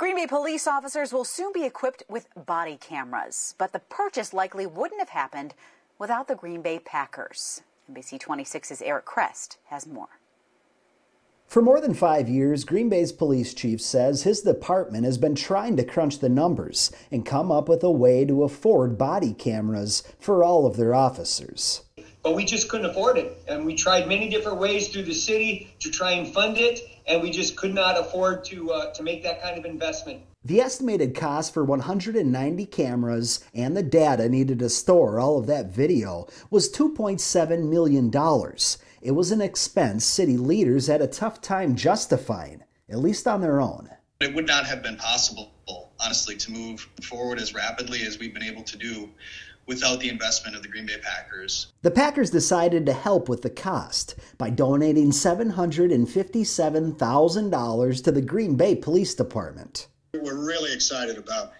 Green Bay police officers will soon be equipped with body cameras, but the purchase likely wouldn't have happened without the Green Bay Packers. NBC 26's Eric Crest has more. For more than five years, Green Bay's police chief says his department has been trying to crunch the numbers and come up with a way to afford body cameras for all of their officers but we just couldn't afford it. And we tried many different ways through the city to try and fund it, and we just could not afford to uh, to make that kind of investment. The estimated cost for 190 cameras and the data needed to store all of that video was $2.7 million. It was an expense city leaders had a tough time justifying, at least on their own. It would not have been possible honestly, to move forward as rapidly as we've been able to do without the investment of the Green Bay Packers. The Packers decided to help with the cost by donating $757,000 to the Green Bay Police Department. We're really excited about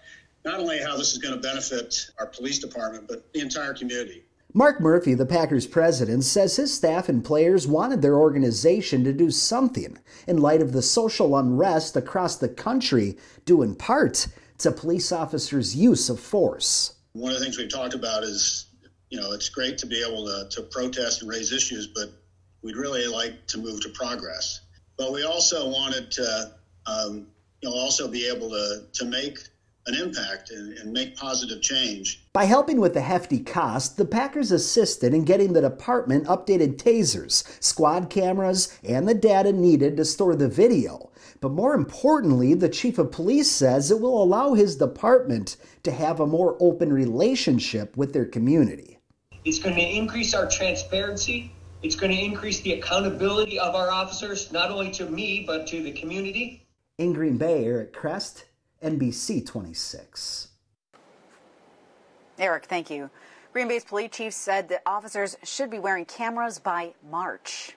not only how this is going to benefit our police department, but the entire community. Mark Murphy, the Packers president, says his staff and players wanted their organization to do something in light of the social unrest across the country, due in part to police officers' use of force. One of the things we've talked about is, you know, it's great to be able to, to protest and raise issues, but we'd really like to move to progress. But we also wanted to, um, you know, also be able to, to make an impact and, and, make positive change. By helping with the hefty cost, the Packers assisted in getting the department updated tasers, squad cameras, and the data needed to store the video. But more importantly, the chief of police says it will allow his department to have a more open relationship with their community. It's going to increase our transparency. It's going to increase the accountability of our officers, not only to me, but to the community. In Green Bay, Eric Crest, NBC 26. Eric, thank you. Green Bay's police chief said that officers should be wearing cameras by March.